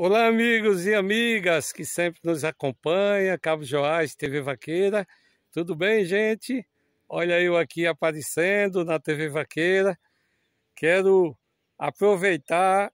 Olá, amigos e amigas que sempre nos acompanham, Cabo Joás, TV Vaqueira. Tudo bem, gente? Olha eu aqui aparecendo na TV Vaqueira. Quero aproveitar,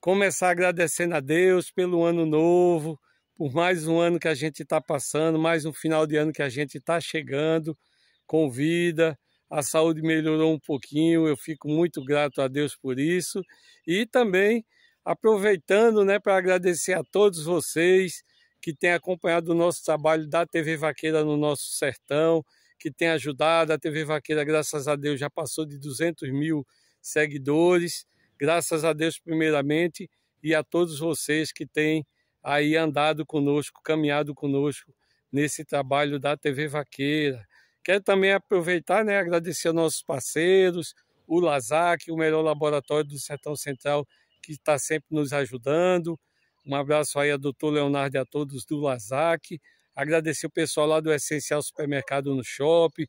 começar agradecendo a Deus pelo ano novo, por mais um ano que a gente está passando, mais um final de ano que a gente está chegando com vida. A saúde melhorou um pouquinho, eu fico muito grato a Deus por isso. E também Aproveitando né, para agradecer a todos vocês que têm acompanhado o nosso trabalho da TV Vaqueira no nosso sertão, que têm ajudado. A TV Vaqueira, graças a Deus, já passou de 200 mil seguidores. Graças a Deus, primeiramente, e a todos vocês que têm aí andado conosco, caminhado conosco nesse trabalho da TV Vaqueira. Quero também aproveitar, né, agradecer aos nossos parceiros, o Lazac, o melhor laboratório do Sertão Central que está sempre nos ajudando. Um abraço aí a doutor Leonardo e a todos do Lazac. Agradecer o pessoal lá do Essencial Supermercado no Shopping.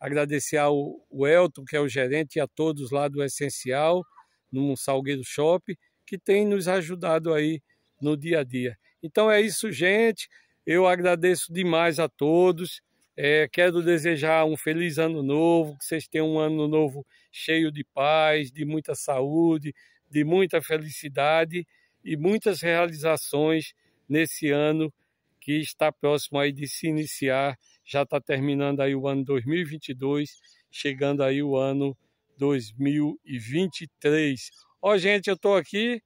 Agradecer ao Elton, que é o gerente, e a todos lá do Essencial, no Salgueiro Shopping, que tem nos ajudado aí no dia a dia. Então é isso, gente. Eu agradeço demais a todos. É, quero desejar um feliz ano novo, que vocês tenham um ano novo cheio de paz, de muita saúde, de muita felicidade e muitas realizações nesse ano que está próximo aí de se iniciar, já está terminando aí o ano 2022, chegando aí o ano 2023. Ó, gente, eu estou aqui,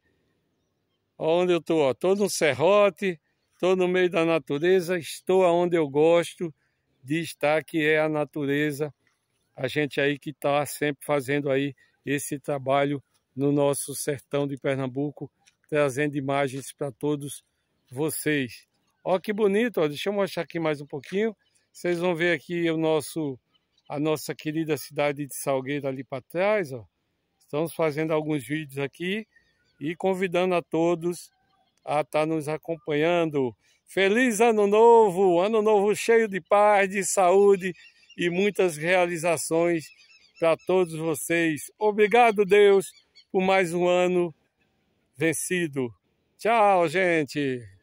ó, onde eu estou, estou no serrote, estou no meio da natureza, estou aonde eu gosto de estar, que é a natureza. A gente aí que está sempre fazendo aí esse trabalho no nosso sertão de Pernambuco, trazendo imagens para todos vocês. Olha que bonito, ó, deixa eu mostrar aqui mais um pouquinho. Vocês vão ver aqui o nosso, a nossa querida cidade de Salgueiro ali para trás. Ó. Estamos fazendo alguns vídeos aqui e convidando a todos a estar tá nos acompanhando. Feliz ano novo, ano novo cheio de paz, de saúde e muitas realizações para todos vocês. Obrigado, Deus, por mais um ano vencido. Tchau, gente!